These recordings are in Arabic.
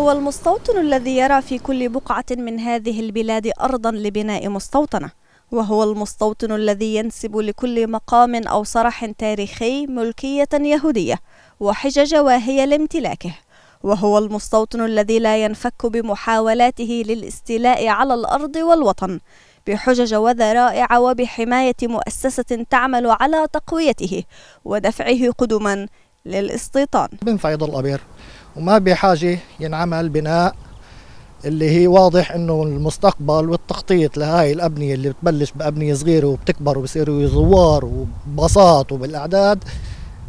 هو المستوطن الذي يرى في كل بقعة من هذه البلاد أرضا لبناء مستوطنة وهو المستوطن الذي ينسب لكل مقام أو صرح تاريخي ملكية يهودية وحجج واهية لامتلاكه وهو المستوطن الذي لا ينفك بمحاولاته للاستيلاء على الأرض والوطن بحجج وذرائع وبحماية مؤسسة تعمل على تقويته ودفعه قدما للاستيطان بنفع يضل أبير وما بحاجة ينعمل بناء اللي هي واضح انه المستقبل والتخطيط لهاي الابنيه اللي بتبلش بابنيه صغيره وبتكبر وبصيروا زوار وبساط وبالاعداد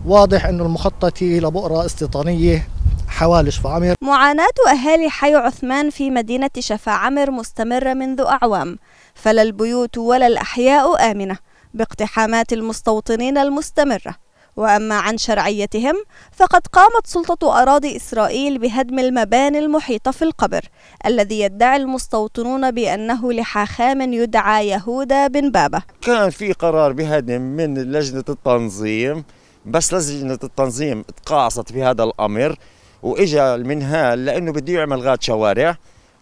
واضح انه المخطط هي لبؤره استيطانيه حوالي شفا عمر معاناة أهالي حي عثمان في مدينة شفا عمر مستمرة منذ أعوام فلا البيوت ولا الأحياء آمنة باقتحامات المستوطنين المستمرة وأما عن شرعيتهم فقد قامت سلطة أراضي إسرائيل بهدم المباني المحيطة في القبر الذي يدعي المستوطنون بأنه لحاخام يدعى يهودا بن بابا كان في قرار بهدم من لجنة التنظيم بس لجنة التنظيم تقاعصت بهذا الأمر وإجا المنهال لأنه بده يعمل غاد شوارع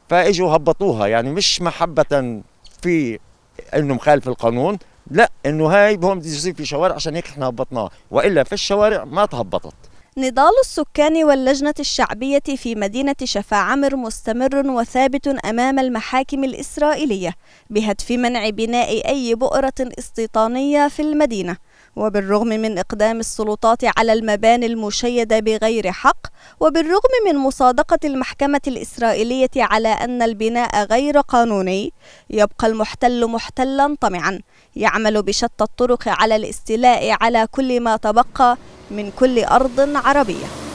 فإجوا هبطوها يعني مش محبة في أنه مخالف القانون لا انه هاي بهم بده يصير في شوارع عشان هيك احنا هبطناها والا في الشوارع ما تهبطت نضال السكان واللجنة الشعبية في مدينة شفاعمر مستمر وثابت أمام المحاكم الإسرائيلية بهدف منع بناء أي بؤرة استيطانية في المدينة وبالرغم من إقدام السلطات على المباني المشيدة بغير حق وبالرغم من مصادقة المحكمة الإسرائيلية على أن البناء غير قانوني يبقى المحتل محتلا طمعا يعمل بشتى الطرق على الاستيلاء على كل ما تبقى من كل أرض عربية